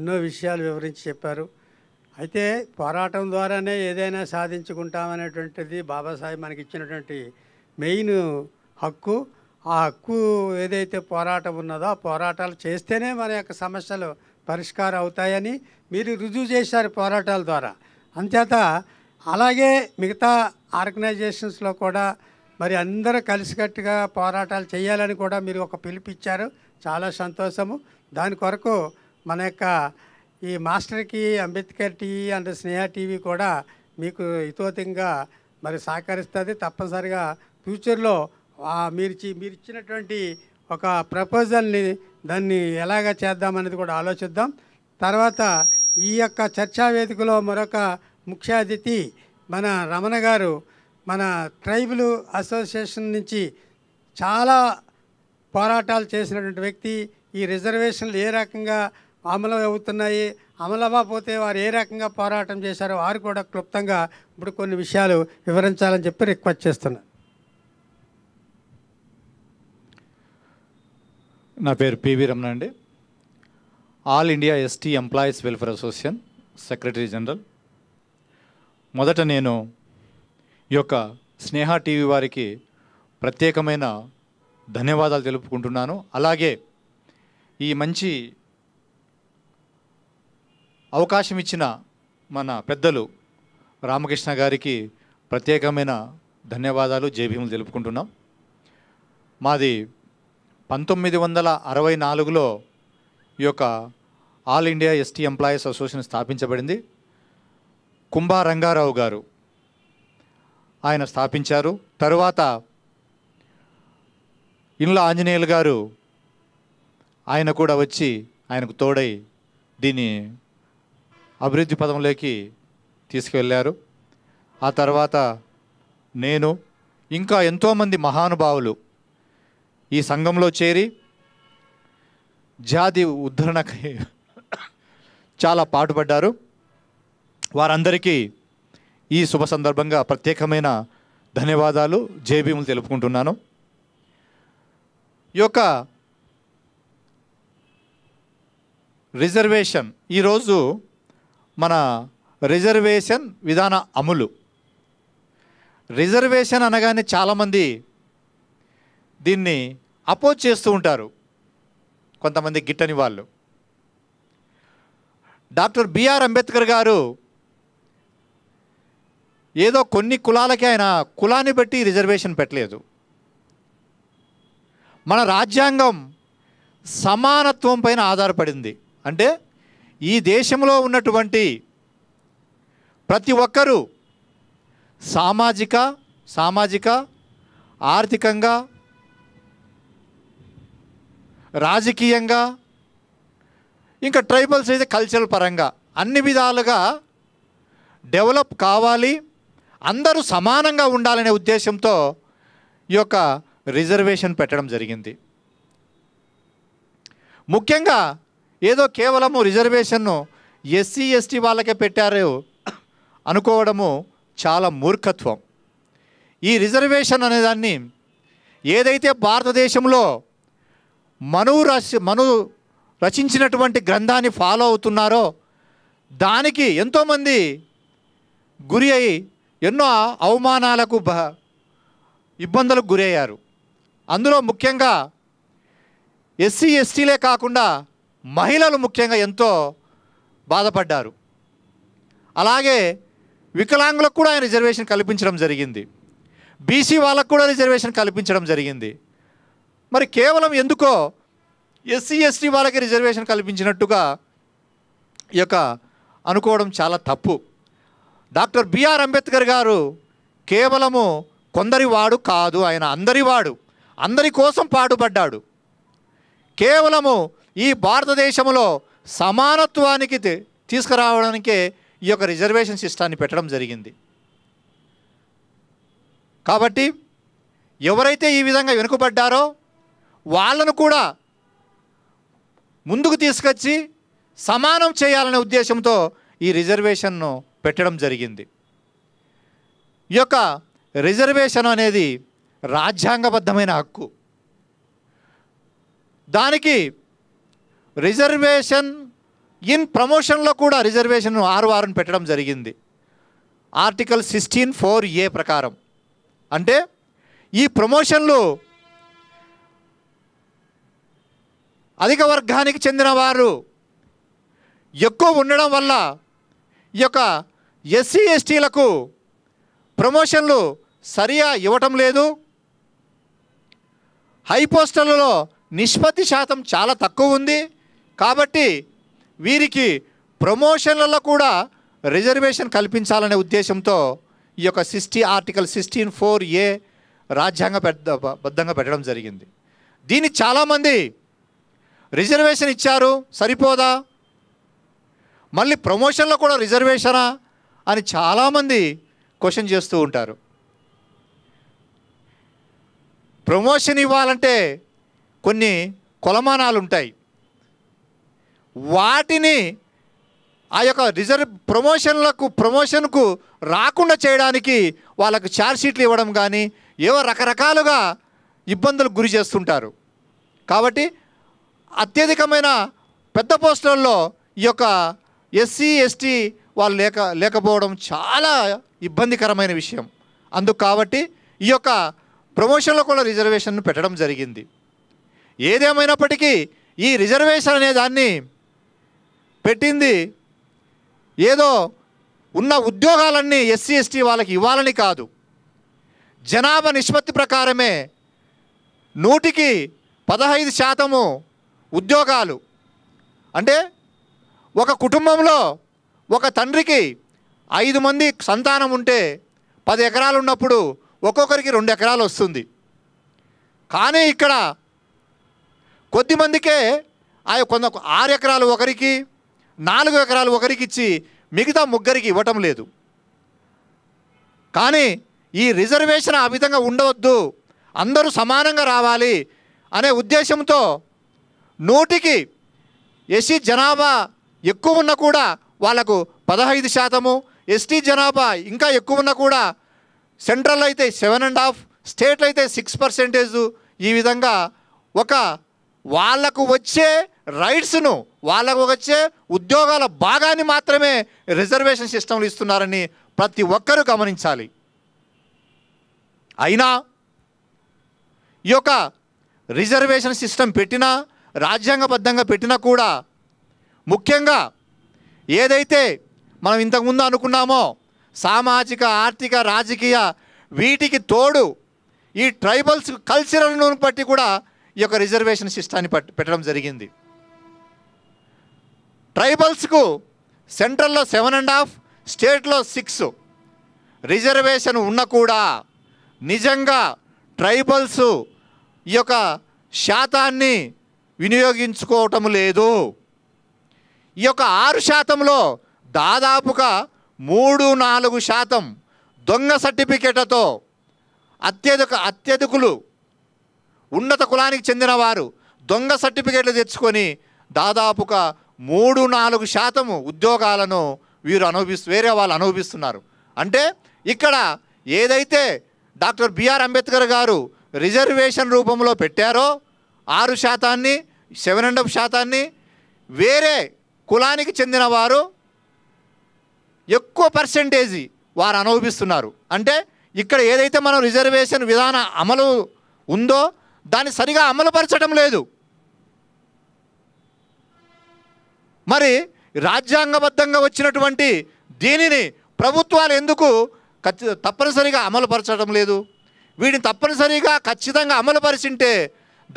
ఎన్నో విషయాలు వివరించి చెప్పారు అయితే పోరాటం ద్వారానే ఏదైనా సాధించుకుంటామనేటువంటిది బాబాసాహెబ్ మనకి ఇచ్చినటువంటి మెయిన్ హక్కు ఆ హక్కు ఏదైతే పోరాటం ఉన్నదో ఆ పోరాటాలు చేస్తేనే మన యొక్క సమస్యలు పరిష్కారం అవుతాయని మీరు రుజువు చేశారు పోరాటాల ద్వారా అంతేత అలాగే మిగతా ఆర్గనైజేషన్స్లో కూడా మరి అందరూ కలిసికట్టుగా పోరాటాలు చేయాలని కూడా మీరు ఒక పిలుపు ఇచ్చారు చాలా సంతోషము దాని కొరకు మన యొక్క ఈ మాస్టర్కి Ambedkar TV and Sneha TV కూడా మీకు హితోతంగా మరి సహకరిస్తుంది తప్పనిసరిగా ఫ్యూచర్లో మీరు మీరు ఇచ్చినటువంటి ఒక ప్రపోజల్ని దాన్ని ఎలాగ చేద్దామనేది కూడా ఆలోచిద్దాం తర్వాత ఈ యొక్క చర్చా వేదికలో మరొక ముఖ్య అతిథి మన రమణ గారు మన ట్రైబుల్ అసోసియేషన్ నుంచి చాలా పోరాటాలు చేసినటువంటి వ్యక్తి ఈ రిజర్వేషన్లు ఏ రకంగా అమలు అవుతున్నాయి అమలవ్వకపోతే వారు ఏ రకంగా పోరాటం చేశారో వారు కూడా క్లుప్తంగా ఇప్పుడు కొన్ని విషయాలు వివరించాలని చెప్పి రిక్వెస్ట్ చేస్తున్నా నా పేరు పివి రమణ అండి all India ST employees welfare association secretary general మొదట నేను ఈ యొక్క స్నేహ టీవీ వారికి ప్రత్యేకమైన ధన్యవాదాలు తెలుపుకుంటున్నాను అలాగే ఈ మంచి అవకాశం ఇచ్చిన మన పెద్దలు రామకృష్ణ గారికి ప్రత్యేకమైన ధన్యవాదాలు జయభీములు తెలుపుకుంటున్నాం మాది పంతొమ్మిది వందల అరవై నాలుగులో ఈ యొక్క all India ST employees association స్థాపించబడింది కుంభా రంగారావు గారు ఆయన స్థాపించారు తరువాత ఇండ్ల ఆంజనేయులు గారు ఆయన కూడా వచ్చి ఆయనకు తోడై దీన్ని అభివృద్ధి పదంలోకి తీసుకువెళ్ళారు ఆ తర్వాత నేను ఇంకా ఎంతోమంది మహానుభావులు ఈ సంఘంలో చేరి జాతి ఉద్ధరణకి చాలా పాటుపడ్డారు వారందరికీ ఈ శుభ సందర్భంగా ప్రత్యేకమైన ధన్యవాదాలు జేబీములు తెలుపుకుంటున్నాను ఈ యొక్క రిజర్వేషన్ ఈరోజు మన రిజర్వేషన్ విధాన అమలు రిజర్వేషన్ అనగానే చాలామంది దీన్ని అపోజ్ చేస్తూ ఉంటారు కొంతమంది గిట్టని వాళ్ళు డాక్టర్ బిఆర్ అంబేద్కర్ గారు ఏదో కొన్ని కులాలకి ఆయన కులాన్ని బట్టి రిజర్వేషన్ పెట్టలేదు మన రాజ్యాంగం సమానత్వం పైన ఆధారపడింది అంటే ఈ దేశంలో ఉన్నటువంటి ప్రతి ఒక్కరూ సామాజిక సామాజిక ఆర్థికంగా రాజకీయంగా ఇంకా ట్రైబల్స్ అయితే కల్చరల్ పరంగా అన్ని విధాలుగా డెవలప్ కావాలి అందరూ సమానంగా ఉండాలనే ఉద్దేశంతో ఈ యొక్క రిజర్వేషన్ పెట్టడం జరిగింది ముఖ్యంగా ఏదో కేవలము రిజర్వేషన్ను ఎస్సీ ఎస్టీ వాళ్ళకే పెట్టారు అనుకోవడము చాలా మూర్ఖత్వం ఈ రిజర్వేషన్ అనేదాన్ని ఏదైతే భారతదేశంలో మను రచ మను రచించినటువంటి గ్రంథాన్ని ఫాలో అవుతున్నారో దానికి ఎంతోమంది గురి అయి ఎన్నో అవమానాలకు బ ఇబ్బందులకు గురయ్యారు అందులో ముఖ్యంగా ఎస్సీ ఎస్టీలే కాకుండా మహిళలు ముఖ్యంగా ఎంతో బాధపడ్డారు అలాగే వికలాంగులకు కూడా ఆయన రిజర్వేషన్ కల్పించడం జరిగింది బీసీ వాళ్ళకు కూడా రిజర్వేషన్ కల్పించడం జరిగింది మరి కేవలం ఎందుకో ఎస్సీ ఎస్టీ వాళ్ళకి రిజర్వేషన్ కల్పించినట్టుగా ఈ యొక్క అనుకోవడం చాలా తప్పు డాక్టర్ బిఆర్ అంబేద్కర్ గారు కేవలము కొందరి వాడు కాదు ఆయన అందరివాడు అందరి కోసం పాటుపడ్డాడు కేవలము ఈ భారతదేశంలో సమానత్వానికి తీసుకురావడానికే ఈ యొక్క రిజర్వేషన్ సిస్టాన్ని పెట్టడం జరిగింది కాబట్టి ఎవరైతే ఈ విధంగా వెనుకబడ్డారో వాళ్ళను కూడా ముందుకు తీసుకొచ్చి సమానం చేయాలనే ఉద్దేశంతో ఈ రిజర్వేషన్ను పెట్టడం జరిగింది ఈ యొక్క రిజర్వేషన్ అనేది రాజ్యాంగబద్ధమైన హక్కు దానికి రిజర్వేషన్ ఇన్ ప్రమోషన్లో కూడా రిజర్వేషన్ ఆరు వారం పెట్టడం జరిగింది ఆర్టికల్ సిక్స్టీన్ ఫోర్ ఏ ప్రకారం అంటే ఈ ప్రమోషన్లు అధిక వర్గానికి చెందిన వారు ఎక్కువ ఉండడం వల్ల ఈ యొక్క ఎస్సీ ఎస్టీలకు ప్రమోషన్లు సరిగా ఇవ్వటం లేదు హైపోస్టల్లో నిష్పత్తి శాతం చాలా తక్కువ ఉంది కాబట్టి వీరికి ప్రమోషన్లలో కూడా రిజర్వేషన్ కల్పించాలనే ఉద్దేశంతో ఈ యొక్క sixty article sixteen four A రాజ్యాంగ పెద్ద బద్ధంగా పెట్టడం జరిగింది దీన్ని చాలామంది రిజర్వేషన్ ఇచ్చారు సరిపోదా మళ్ళీ ప్రమోషన్లో కూడా రిజర్వేషనా అని చాలామంది క్వశ్చన్ చేస్తూ ఉంటారు ప్రమోషన్ ఇవ్వాలంటే కొన్ని కొలమానాలు ఉంటాయి వాటిని ఆ యొక్క రిజర్వ్ ప్రమోషన్లకు ప్రమోషన్కు రాకుండా చేయడానికి వాళ్ళకు ఛార్జ్షీట్లు ఇవ్వడం కానీ ఏవో రకరకాలుగా ఇబ్బందులకు గురి చేస్తుంటారు కాబట్టి అత్యధికమైన పెద్ద పోస్టులలో ఈ యొక్క ఎస్సీ ఎస్టీ వాళ్ళు లేక లేకపోవడం చాలా ఇబ్బందికరమైన విషయం అందుకు కాబట్టి ఈ యొక్క ప్రమోషన్లో కూడా రిజర్వేషన్ను పెట్టడం జరిగింది ఏదేమైనప్పటికీ ఈ రిజర్వేషన్ అనే దాన్ని పెట్టింది ఏదో ఉన్న ఉద్యోగాలన్నీ ఎస్సీ ఎస్టీ వాళ్ళకి ఇవ్వాలని కాదు జనాభా నిష్పత్తి ప్రకారమే నూటికి పదహైదు శాతము ఉద్యోగాలు అంటే ఒక కుటుంబంలో ఒక తండ్రికి ఐదు మంది సంతానం ఉంటే పది ఎకరాలు ఉన్నప్పుడు ఒక్కొక్కరికి రెండు ఎకరాలు వస్తుంది కానీ ఇక్కడ కొద్దిమందికే ఆ కొంత ఆరు ఎకరాలు ఒకరికి నాలుగు ఎకరాలు ఒకరికి ఇచ్చి మిగతా ముగ్గురికి ఇవ్వటం లేదు కానీ ఈ రిజర్వేషన్ ఆ విధంగా ఉండవద్దు అందరూ సమానంగా రావాలి అనే ఉద్దేశంతో నూటికి ఎస్సీ జనాభా ఎక్కువ ఉన్నా కూడా వాళ్ళకు పదహైదు శాతము ఎస్టీ జనాభా ఇంకా ఎక్కువ ఉన్నా కూడా సెంట్రల్ అయితే సెవెన్ అండ్ హాఫ్ స్టేట్లు అయితే సిక్స్ పర్సెంటేజ్ ఈ విధంగా ఒక వాళ్లకు వచ్చే రైట్స్ను వాళ్ళకు వచ్చే ఉద్యోగాల భాగాన్ని మాత్రమే రిజర్వేషన్ సిస్టంలు ఇస్తున్నారని ప్రతి ఒక్కరూ గమనించాలి అయినా ఈ యొక్క రిజర్వేషన్ సిస్టమ్ పెట్టినా రాజ్యాంగబద్ధంగా పెట్టినా కూడా ముఖ్యంగా ఏదైతే మనం ఇంతకుముందు అనుకున్నామో సామాజిక ఆర్థిక రాజకీయ వీటికి తోడు ఈ ట్రైబల్స్ కల్చరల్ను బట్టి కూడా ఈ యొక్క రిజర్వేషన్ సిస్టాన్ని పెట్టడం జరిగింది ట్రైబల్స్కు సెంట్రల్లో సెవెన్ అండ్ హాఫ్ స్టేట్లో సిక్స్ రిజర్వేషన్ ఉన్న కూడా నిజంగా ట్రైబల్స్ ఈ యొక్క శాతాన్ని వినియోగించుకోవటం లేదు ఈ యొక్క ఆరు శాతంలో దాదాపుగా మూడు నాలుగు శాతం దొంగ సర్టిఫికేట్లతో అత్యధిక అత్యధికులు ఉన్నత కులానికి చెందినవారు దొంగ సర్టిఫికేట్లు తెచ్చుకొని దాదాపుగా మూడు నాలుగు శాతము ఉద్యోగాలను వీరు అనుభవిస్తు వేరే వాళ్ళు అనుభవిస్తున్నారు అంటే ఇక్కడ ఏదైతే డాక్టర్ బిఆర్ అంబేద్కర్ గారు రిజర్వేషన్ రూపంలో పెట్టారో ఆరు శాతాన్ని సెవెన్ అండ్ హాఫ్ శాతాన్ని వేరే కులానికి చెందిన వారు ఎక్కువ పర్సెంటేజీ వారు అనుభవిస్తున్నారు అంటే ఇక్కడ ఏదైతే మనం రిజర్వేషన్ విధాన అమలు ఉందో దాన్ని సరిగా అమలుపరచడం లేదు మరి రాజ్యాంగబద్ధంగా వచ్చినటువంటి దీనిని ప్రభుత్వాలు ఎందుకు ఖచ్చి తప్పనిసరిగా అమలుపరచడం లేదు వీటిని తప్పనిసరిగా ఖచ్చితంగా అమలుపరిచింటే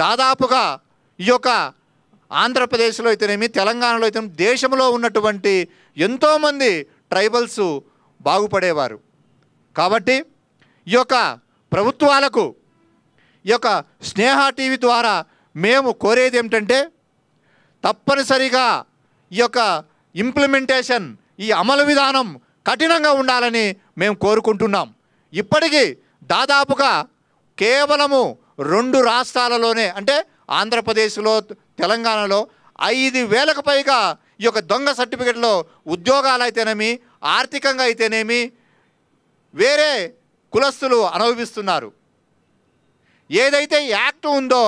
దాదాపుగా ఈ యొక్క ఆంధ్రప్రదేశ్లో అయితేనేమి తెలంగాణలో అయితే దేశంలో ఉన్నటువంటి ఎంతోమంది ట్రైబల్స్ బాగుపడేవారు కాబట్టి ఈ యొక్క ప్రభుత్వాలకు ఈ యొక్క స్నేహ టీవీ ద్వారా మేము కోరేది ఏమిటంటే తప్పనిసరిగా ఈ యొక్క ఇంప్లిమెంటేషన్ ఈ అమలు విధానం కఠినంగా ఉండాలని మేము కోరుకుంటున్నాం ఇప్పటికీ దాదాపుగా కేవలము రెండు రాష్ట్రాలలోనే అంటే ఆంధ్రప్రదేశ్లో తెలంగాణలో ఐదు వేలకు పైగా ఈ యొక్క దొంగ సర్టిఫికెట్లో ఉద్యోగాలు అయితేనేమి ఆర్థికంగా అయితేనేమి వేరే కులస్తులు అనుభవిస్తున్నారు ఏదైతే యాక్ట్ ఉందో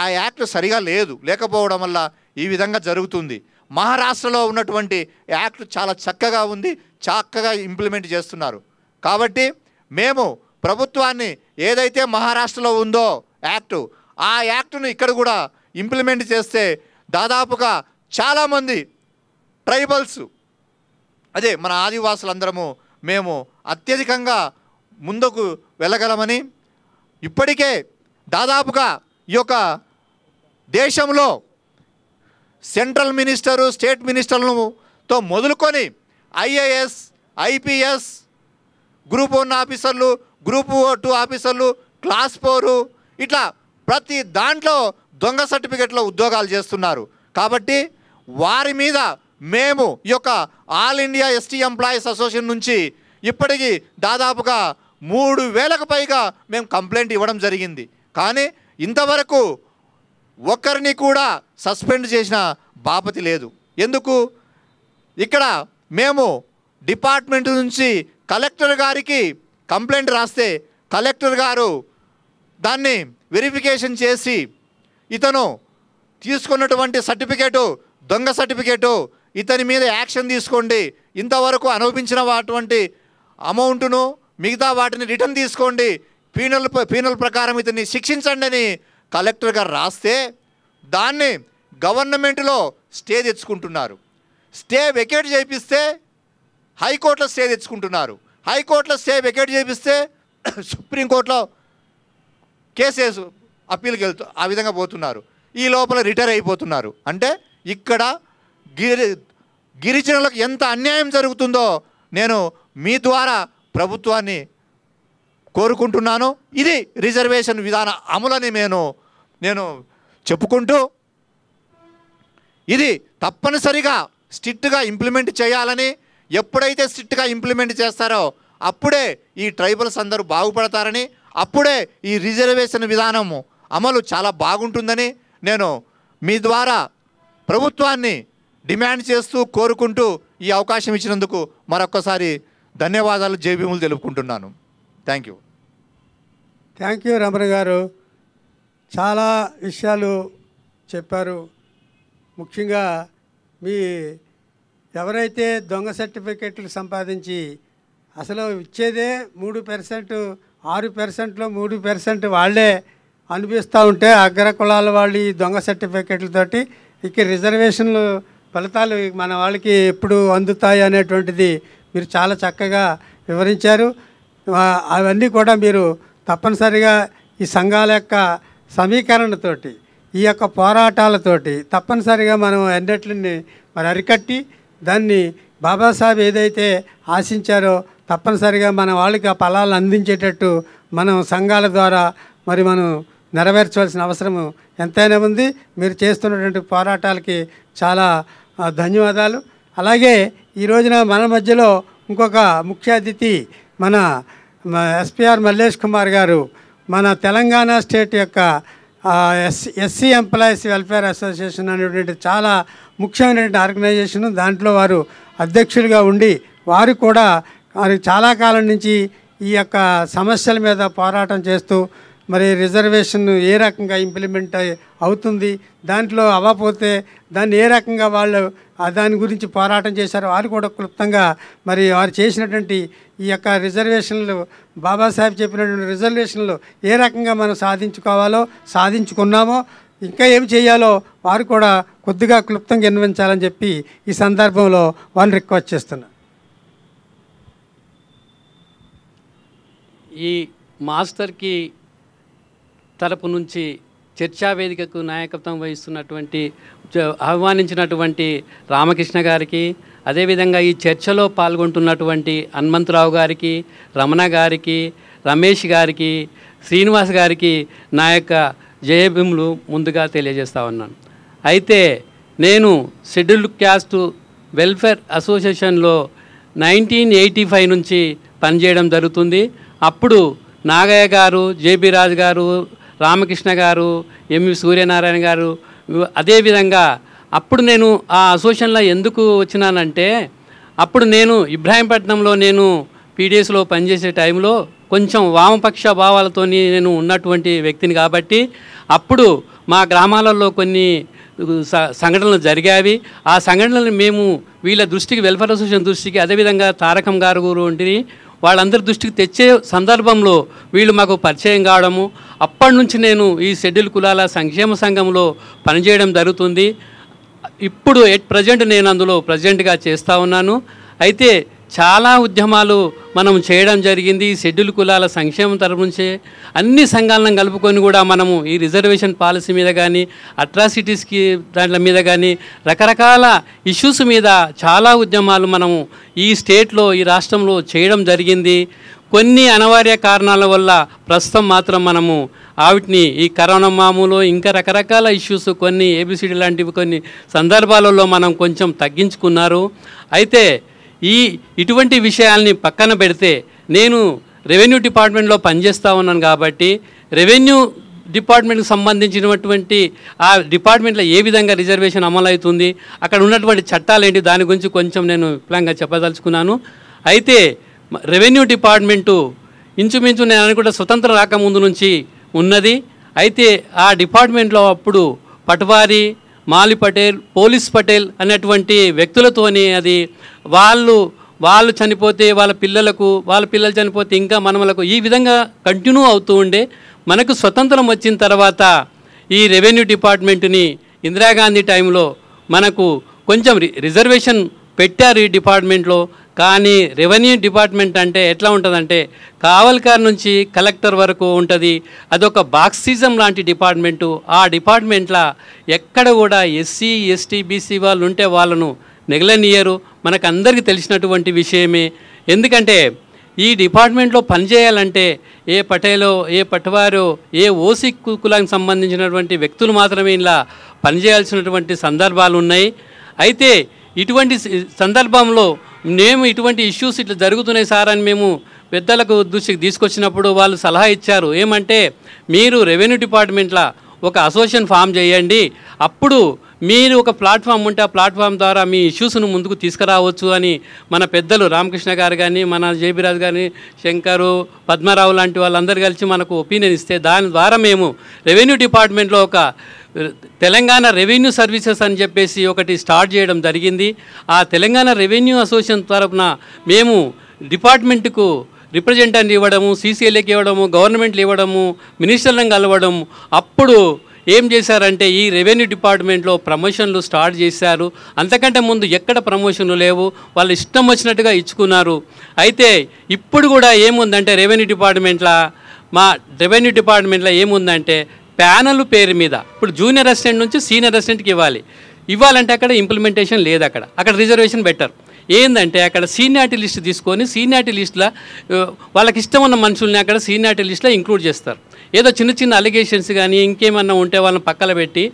ఆ యాక్ట్ సరిగా లేదు లేకపోవడం వల్ల ఈ విధంగా జరుగుతుంది మహారాష్ట్రలో ఉన్నటువంటి యాక్ట్ చాలా చక్కగా ఉంది చక్కగా ఇంప్లిమెంట్ చేస్తున్నారు కాబట్టి మేము ప్రభుత్వాన్ని ఏదైతే మహారాష్ట్రలో ఉందో యాక్టు ఆ యాక్టును ఇక్కడ కూడా ఇంప్లిమెంట్ చేస్తే దాదాపుగా చాలామంది ట్రైబల్స్ అదే మన ఆదివాసులందరము మేము అత్యధికంగా ముందుకు వెళ్ళగలమని ఇప్పటికే దాదాపుగా ఈ యొక్క దేశంలో సెంట్రల్ మినిస్టరు స్టేట్ మినిస్టర్లతో మొదలుకొని ఐఏఎస్ ఐపీఎస్ గ్రూప్ వన్ ఆఫీసర్లు గ్రూప్ టూ ఆఫీసర్లు క్లాస్ ఫోరు ఇట్లా ప్రతి దాంట్లో దొంగ సర్టిఫికెట్లో ఉద్యోగాలు చేస్తున్నారు కాబట్టి వారి మీద మేము ఈ యొక్క all India ST employees association నుంచి ఇప్పటికీ దాదాపుగా మూడు వేలకు పైగా మేము కంప్లైంట్ ఇవ్వడం జరిగింది కానీ ఇంతవరకు ఒక్కరిని కూడా సస్పెండ్ చేసిన బాపతి లేదు ఎందుకు ఇక్కడ మేము డిపార్ట్మెంట్ నుంచి కలెక్టర్ గారికి కంప్లైంట్ రాస్తే కలెక్టర్ గారు దాన్ని వెరిఫికేషన్ చేసి ఇతను తీసుకున్నటువంటి సర్టిఫికేటు దొంగ సర్టిఫికేటు ఇతని మీద యాక్షన్ తీసుకోండి ఇంతవరకు అనుభవించిన అటువంటి అమౌంట్ను మిగతా వాటిని రిటర్న్ తీసుకోండి పీనల్ పీనల్ ప్రకారం ఇతన్ని శిక్షించండి అని కలెక్టర్ గారు రాస్తే దాన్ని గవర్నమెంట్లో స్టే తెచ్చుకుంటున్నారు స్టే వెకేట్ చేపిస్తే హైకోర్టులో స్టే తెచ్చుకుంటున్నారు హైకోర్టులో స్టే వెకేట్ చేపిస్తే సుప్రీంకోర్టులో కేసెస్ అప్పీల్కి వెళ్తూ ఆ విధంగా పోతున్నారు ఈ లోపల రిటైర్ అయిపోతున్నారు అంటే ఇక్కడ గిరి గిరిజనులకు ఎంత అన్యాయం జరుగుతుందో నేను మీ ద్వారా ప్రభుత్వాన్ని కోరుకుంటున్నాను ఇది రిజర్వేషన్ విధాన అమలని నేను నేను చెప్పుకుంటూ ఇది తప్పనిసరిగా స్ట్రిక్ట్గా ఇంప్లిమెంట్ చేయాలని ఎప్పుడైతే స్ట్రిక్ట్గా ఇంప్లిమెంట్ చేస్తారో అప్పుడే ఈ ట్రైబల్స్ అందరూ బాగుపడతారని అప్పుడే ఈ రిజర్వేషన్ విధానము అమలు చాలా బాగుంటుందని నేను మీ ద్వారా ప్రభుత్వాన్ని డిమాండ్ చేస్తూ కోరుకుంటూ ఈ అవకాశం ఇచ్చినందుకు మరొక్కసారి ధన్యవాదాలు జేబీములు తెలుపుకుంటున్నాను thank you thank you Ramana గారు చాలా విషయాలు చెప్పారు ముఖ్యంగా మీ ఎవరైతే దొంగ సర్టిఫికెట్లు సంపాదించి అసలు ఇచ్చేదే మూడు పర్సెంట్ ఆరు పర్సెంట్లో మూడు పర్సెంట్ వాళ్ళే అనిపిస్తూ ఉంటే అగ్ర కులాల వాళ్ళు ఈ దొంగ సర్టిఫికెట్లతోటి ఇక రిజర్వేషన్లు ఫలితాలు మన వాళ్ళకి ఎప్పుడు అందుతాయి అనేటువంటిది మీరు చాలా చక్కగా వివరించారు అవన్నీ కూడా మీరు తప్పనిసరిగా ఈ సంఘాల యొక్క సమీకరణతోటి ఈ యొక్క పోరాటాలతోటి తప్పనిసరిగా మనం అన్నిటిని మరి అరికట్టి దాన్ని బాబాసాహెబ్ ఏదైతే ఆశించారో తప్పనిసరిగా మన వాళ్ళకి ఆ ఫలాలు అందించేటట్టు మనం సంఘాల ద్వారా మరి మనం నెరవేర్చవలసిన అవసరం ఎంతైనా ఉంది మీరు చేస్తున్నటువంటి పోరాటాలకి చాలా ధన్యవాదాలు అలాగే ఈ రోజున మన మధ్యలో ఇంకొక ముఖ్య అతిథి మన ఎస్పిఆర్ మల్లేష్ కుమార్ గారు మన తెలంగాణ స్టేట్ యొక్క S SC employees welfare association అనేటువంటి చాలా ముఖ్యమైనటువంటి ఆర్గనైజేషన్ దాంట్లో వారు అధ్యక్షులుగా ఉండి వారు కూడా వారు చాలా కాలం నుంచి ఈ యొక్క సమస్యల మీద పోరాటం చేస్తూ మరి రిజర్వేషన్ ఏ రకంగా ఇంప్లిమెంట్ అవుతుంది దాంట్లో అవ్వపోతే దాన్ని ఏ రకంగా వాళ్ళు దాని గురించి పోరాటం చేశారు వారు కూడా క్లుప్తంగా మరి వారు చేసినటువంటి ఈ యొక్క రిజర్వేషన్లు బాబాసాహెబ్ చెప్పినటువంటి రిజర్వేషన్లు ఏ రకంగా మనం సాధించుకోవాలో సాధించుకున్నామో ఇంకా ఏమి చేయాలో వారు కూడా కొద్దిగా క్లుప్తంగా ఎన్వించాలని చెప్పి ఈ సందర్భంలో వారిని రిక్వెస్ట్ చేస్తున్నా ఈ మాస్టర్కి తరపు నుంచి చర్చా వేదికకు నాయకత్వం వహిస్తున్నటువంటి ఆహ్వానించినటువంటి రామకృష్ణ గారికి అదేవిధంగా ఈ చర్చలో పాల్గొంటున్నటువంటి హనుమంతరావు గారికి రమణ గారికి రమేష్ గారికి శ్రీనివాస్ గారికి నా యొక్క జయభీములు ముందుగా తెలియజేస్తా ఉన్నాను అయితే నేను షెడ్యూల్డ్ క్యాస్ట్ వెల్ఫేర్ అసోసియేషన్లో నైన్టీన్ ఎయిటీ ఫైవ్ నుంచి పనిచేయడం జరుగుతుంది అప్పుడు నాగయ్య గారు జేబీ రాజు గారు రామకృష్ణ గారు ఎంవి సూర్యనారాయణ గారు అదేవిధంగా అప్పుడు నేను ఆ అసోసియేషన్లో ఎందుకు వచ్చినానంటే అప్పుడు నేను ఇబ్రాహీంపట్నంలో నేను పీడిఎస్లో పనిచేసే టైంలో కొంచెం వామపక్ష భావాలతో నేను ఉన్నటువంటి వ్యక్తిని కాబట్టి అప్పుడు మా గ్రామాలలో కొన్ని సంఘటనలు జరిగావి ఆ సంఘటనలు మేము వీళ్ళ దృష్టికి వెల్ఫేర్ అసోసియేషన్ దృష్టికి అదేవిధంగా తారకం గారు వంటిని వాళ్ళందరి దృష్టికి తెచ్చే సందర్భంలో వీళ్ళు మాకు పరిచయం కావడము అప్పటి నుంచి నేను ఈ షెడ్యూల్ కులాల సంక్షేమ సంఘంలో పనిచేయడం జరుగుతుంది ఇప్పుడు ఎట్ ప్రజెంట్ నేను అందులో ప్రజెంట్గా చేస్తూ ఉన్నాను అయితే చాలా ఉద్యమాలు మనం చేయడం జరిగింది షెడ్యూల్ కులాల సంక్షేమం తరపు నుంచే అన్ని సంఘాలను కలుపుకొని కూడా మనము ఈ రిజర్వేషన్ పాలసీ మీద కానీ అట్రాసిటీస్కి దాంట్ల మీద కానీ రకరకాల ఇష్యూస్ మీద చాలా ఉద్యమాలు మనము ఈ స్టేట్లో ఈ రాష్ట్రంలో చేయడం జరిగింది కొన్ని అనివార్య కారణాల వల్ల ప్రస్తుతం మాత్రం మనము ఆవిటిని ఈ కరోనా మామూలు ఇంకా రకరకాల ఇష్యూస్ కొన్ని ఏబిసిడి లాంటివి కొన్ని సందర్భాలలో మనం కొంచెం తగ్గించుకున్నారు అయితే ఈ ఇటువంటి విషయాల్ని పక్కన పెడితే నేను రెవెన్యూ డిపార్ట్మెంట్లో పనిచేస్తూ ఉన్నాను కాబట్టి రెవెన్యూ డిపార్ట్మెంట్కి సంబంధించినటువంటి ఆ డిపార్ట్మెంట్లో ఏ విధంగా రిజర్వేషన్ అమలవుతుంది అక్కడ ఉన్నటువంటి చట్టాలు ఏంటి దాని గురించి కొంచెం నేను విప్లంగా చెప్పదలుచుకున్నాను అయితే రెవెన్యూ డిపార్ట్మెంటు ఇంచుమించు నేను అనుకుంటే స్వతంత్ర రాకముందు నుంచి ఉన్నది అయితే ఆ డిపార్ట్మెంట్లో అప్పుడు పట్వారీ మాలి పటేల్ పోలీస్ పటేల్ అనేటువంటి వ్యక్తులతోని అది వాళ్ళు వాళ్ళు చనిపోతే వాళ్ళ పిల్లలకు వాళ్ళ పిల్లలు చనిపోతే ఇంకా మనములకు ఈ విధంగా కంటిన్యూ అవుతూ ఉండే మనకు స్వతంత్రం వచ్చిన తర్వాత ఈ రెవెన్యూ డిపార్ట్మెంట్ని ఇందిరాగాంధీ టైంలో మనకు కొంచెం రిజర్వేషన్ పెట్టారు ఈ డిపార్ట్మెంట్లో కానీ రెవెన్యూ డిపార్ట్మెంట్ అంటే ఎట్లా ఉంటుందంటే కావల్కార్ నుంచి కలెక్టర్ వరకు ఉంటుంది అదొక బాక్సిజం లాంటి డిపార్ట్మెంటు ఆ డిపార్ట్మెంట్లో ఎక్కడ కూడా ఎస్సీ ఎస్టీ బీసీ వాళ్ళు ఉంటే వాళ్ళను నెగలనియరు మనకందరికీ తెలిసినటువంటి విషయమే ఎందుకంటే ఈ డిపార్ట్మెంట్లో పనిచేయాలంటే ఏ పటేలో ఏ పటవారో ఏ ఓసీ కులానికి సంబంధించినటువంటి వ్యక్తులు మాత్రమే ఇలా పనిచేయాల్సినటువంటి సందర్భాలు ఉన్నాయి అయితే ఇటువంటి సందర్భంలో మేము ఇటువంటి ఇష్యూస్ ఇట్లా జరుగుతున్నాయి సార్ అని మేము పెద్దలకు దృష్టికి తీసుకొచ్చినప్పుడు వాళ్ళు సలహా ఇచ్చారు ఏమంటే మీరు రెవెన్యూ డిపార్ట్మెంట్లో ఒక అసోసియేషన్ ఫామ్ చేయండి అప్పుడు మీరు ఒక ప్లాట్ఫామ్ ఉంటే ఆ ప్లాట్ఫామ్ ద్వారా మీ ఇష్యూస్ను ముందుకు తీసుకురావచ్చు అని మన పెద్దలు రామకృష్ణ గారు కానీ మన జేబిరాజు కానీ శంకరు పద్మరావు లాంటి వాళ్ళందరూ కలిసి మనకు ఒపీనియన్ ఇస్తే దాని ద్వారా మేము రెవెన్యూ డిపార్ట్మెంట్లో ఒక తెలంగాణ రెవెన్యూ సర్వీసెస్ అని చెప్పేసి ఒకటి స్టార్ట్ చేయడం జరిగింది ఆ తెలంగాణ రెవెన్యూ అసోసియేషన్ తరఫున మేము డిపార్ట్మెంట్కు రిప్రజెంటెంట్ ఇవ్వడము సీసీఎల్ఏకి ఇవ్వడము గవర్నమెంట్లు ఇవ్వడము మినిస్టర్లను కలవడము అప్పుడు ఏం చేశారంటే ఈ రెవెన్యూ డిపార్ట్మెంట్లో ప్రమోషన్లు స్టార్ట్ చేశారు అంతకంటే ముందు ఎక్కడ ప్రమోషన్లు లేవు వాళ్ళు ఇష్టం వచ్చినట్టుగా ఇచ్చుకున్నారు అయితే ఇప్పుడు కూడా ఏముందంటే రెవెన్యూ డిపార్ట్మెంట్లో మా రెవెన్యూ డిపార్ట్మెంట్లో ఏముందంటే ప్యానల్ పేరు మీద ఇప్పుడు జూనియర్ అసిస్టెంట్ నుంచి సీనియర్ అసిస్టెంట్కి ఇవ్వాలి ఇవ్వాలంటే అక్కడ ఇంప్లిమెంటేషన్ లేదు అక్కడ అక్కడ రిజర్వేషన్ బెటర్ ఏంటంటే అక్కడ సీనియారిటీ లిస్ట్ తీసుకొని సీనియారిటీ లిస్టులో వాళ్ళకి ఇష్టం ఉన్న మనుషుల్ని అక్కడ సీనియారిటీ లిస్ట్లో ఇంక్లూడ్ చేస్తారు ఏదో చిన్న చిన్న అలిగేషన్స్ కానీ ఇంకేమన్నా ఉంటే వాళ్ళని పక్కన పెట్టి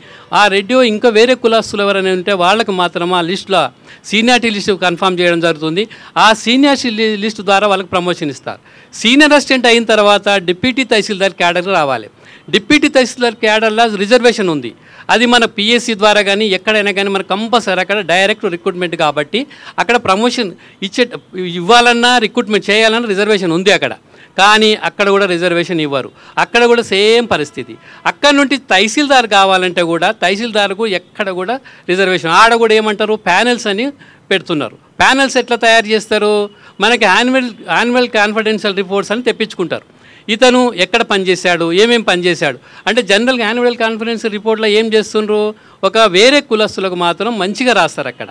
ఆ రెడ్డియో ఇంకా వేరే కులాస్తులు ఎవరైనా ఉంటే వాళ్ళకి మాత్రం ఆ లిస్ట్లో సీనియారిటీ లిస్ట్ కన్ఫామ్ చేయడం జరుగుతుంది ఆ సీనియారిటీ లిస్ట్ ద్వారా వాళ్ళకి ప్రమోషన్ ఇస్తారు సీనియర్ అసిస్టెంట్ అయిన తర్వాత డిప్యూటీ తహసీల్దార్ క్యాడర్ రావాలి డిప్యూటీ తహసీల్దార్ క్యాడర్లో రిజర్వేషన్ ఉంది అది మన పిఎస్సీ ద్వారా కానీ ఎక్కడైనా కానీ మన కంపల్సరీ అక్కడ డైరెక్ట్ రిక్రూట్మెంట్ కాబట్టి అక్కడ ప్రమోషన్ ఇచ్చే ఇవ్వాలన్నా రిక్రూట్మెంట్ చేయాలన్నా రిజర్వేషన్ ఉంది అక్కడ కానీ అక్కడ కూడా రిజర్వేషన్ ఇవ్వరు అక్కడ కూడా సేమ్ పరిస్థితి అక్కడ నుండి తహసీల్దార్ కావాలంటే కూడా తహసీల్దార్కు ఎక్కడ కూడా రిజర్వేషన్ ఆడ కూడా ఏమంటారు ప్యానెల్స్ అని పెడుతున్నారు ప్యానెల్స్ ఎట్లా తయారు చేస్తారు మనకి యాన్యువల్ యాన్యువల్ కాన్ఫిడెన్షియల్ రిపోర్ట్స్ అని తెప్పించుకుంటారు ఇతను ఎక్కడ పనిచేశాడు ఏమేమి పనిచేశాడు అంటే జనరల్ యాన్యువల్ కాన్ఫరెన్స్ రిపోర్ట్లో ఏం చేస్తుండ్రు ఒక వేరే కులస్తులకు మాత్రం మంచిగా రాస్తారు అక్కడ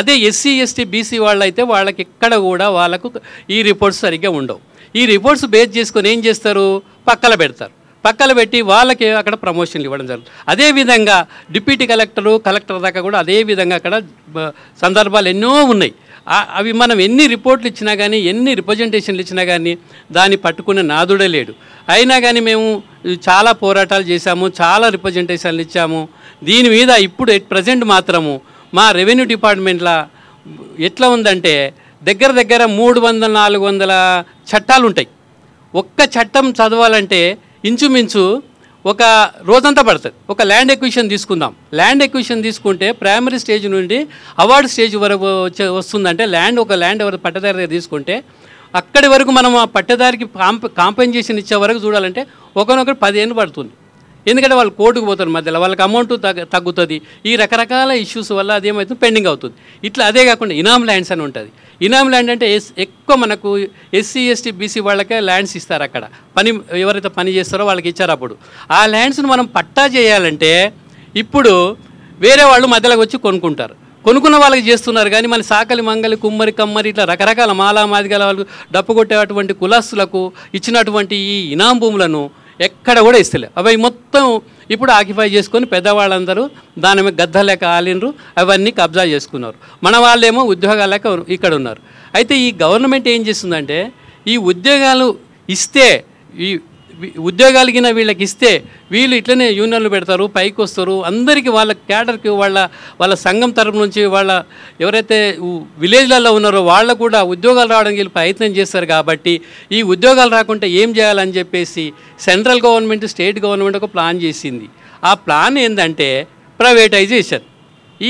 అదే ఎస్సీ ఎస్టీ బీసీ వాళ్ళైతే వాళ్ళకి ఎక్కడ కూడా వాళ్ళకు ఈ రిపోర్ట్స్ సరిగ్గా ఉండవు ఈ రిపోర్ట్స్ బేస్ చేసుకొని ఏం చేస్తారు పక్కల పెడతారు పక్కన పెట్టి వాళ్ళకి అక్కడ ప్రమోషన్లు ఇవ్వడం జరుగుతుంది అదేవిధంగా డిప్యూటీ కలెక్టరు కలెక్టర్ దాకా కూడా అదేవిధంగా అక్కడ సందర్భాలు ఎన్నో ఉన్నాయి అవి మనం ఎన్ని రిపోర్ట్లు ఇచ్చినా కానీ ఎన్ని రిప్రజెంటేషన్లు ఇచ్చినా కానీ దాన్ని పట్టుకునే నాదుడే లేడు అయినా కానీ మేము చాలా పోరాటాలు చేశాము చాలా రిప్రజెంటేషన్లు ఇచ్చాము దీని మీద ఇప్పుడు ఎట్ ప్రజెంట్ మాత్రము మా రెవెన్యూ డిపార్ట్మెంట్లో ఎట్లా ఉందంటే దగ్గర దగ్గర మూడు వందల నాలుగు వందల చట్టాలు ఉంటాయి ఒక్క చట్టం చదవాలంటే ఇంచుమించు ఒక రోజంతా పడుతుంది ఒక ల్యాండ్ ఎక్విషన్ తీసుకుందాం ల్యాండ్ ఎక్విషన్ తీసుకుంటే ప్రైమరీ స్టేజ్ నుండి అవార్డు స్టేజ్ వరకు వస్తుందంటే ల్యాండ్ ఒక ల్యాండ్ ఎవరు పట్టదారి తీసుకుంటే అక్కడి వరకు మనం ఆ పట్టదారికి కాంపెన్సేషన్ ఇచ్చే వరకు చూడాలంటే ఒకనొకరు పదిహేను పడుతుంది ఎందుకంటే వాళ్ళు కోర్టుకు పోతారు మధ్యలో వాళ్ళకి అమౌంట్ తగ్గ తగ్గుతుంది ఈ రకరకాల ఇష్యూస్ వల్ల అదేమవుతుంది పెండింగ్ అవుతుంది ఇట్లా అదే కాకుండా ఇనామ్ ల్యాండ్స్ అని ఉంటుంది ఇనామ్ ల్యాండ్ అంటే ఎస్ ఎక్కువ మనకు ఎస్సీ ఎస్టీ బీసీ వాళ్ళకే ల్యాండ్స్ ఇస్తారు అక్కడ పని ఎవరైతే పని చేస్తారో వాళ్ళకి ఇచ్చారు అప్పుడు ఆ ల్యాండ్స్ను మనం పట్టా చేయాలంటే ఇప్పుడు వేరే వాళ్ళు మధ్యలోకి వచ్చి కొనుక్కుంటారు కొనుక్కున్న వాళ్ళకి చేస్తున్నారు కానీ మన సాకలి మంగలి కుమ్మరి కమ్మరి ఇట్లా రకరకాల మాలా మాదిగల వాళ్ళు డప్పు కొట్టేటువంటి కులాస్తులకు ఇచ్చినటువంటి ఈ ఇనాం భూములను ఎక్కడ కూడా ఇస్తలే అవి మొత్తం ఇప్పుడు ఆక్యుపై చేసుకొని పెద్దవాళ్ళందరూ దాని మీద గద్ద లేక ఆలినరు అవన్నీ కబ్జా చేసుకున్నారు మన వాళ్ళేమో ఉద్యోగాల ఇక్కడ ఉన్నారు అయితే ఈ గవర్నమెంట్ ఏం చేస్తుందంటే ఈ ఉద్యోగాలు ఇస్తే ఈ ఉద్యోగాలకిన వీళ్ళకి ఇస్తే వీళ్ళు ఇట్లనే యూనియన్లు పెడతారు పైకి వస్తారు అందరికీ వాళ్ళ క్యాడర్కి వాళ్ళ వాళ్ళ సంఘం తరపు నుంచి వాళ్ళ ఎవరైతే విలేజ్లలో ఉన్నారో వాళ్ళు కూడా ఉద్యోగాలు రావడానికి వీళ్ళు ప్రయత్నం చేస్తారు కాబట్టి ఈ ఉద్యోగాలు రాకుండా ఏం చేయాలని చెప్పేసి సెంట్రల్ గవర్నమెంట్ స్టేట్ గవర్నమెంట్ ఒక ప్లాన్ చేసింది ఆ ప్లాన్ ఏంటంటే ప్రైవేటైజేషన్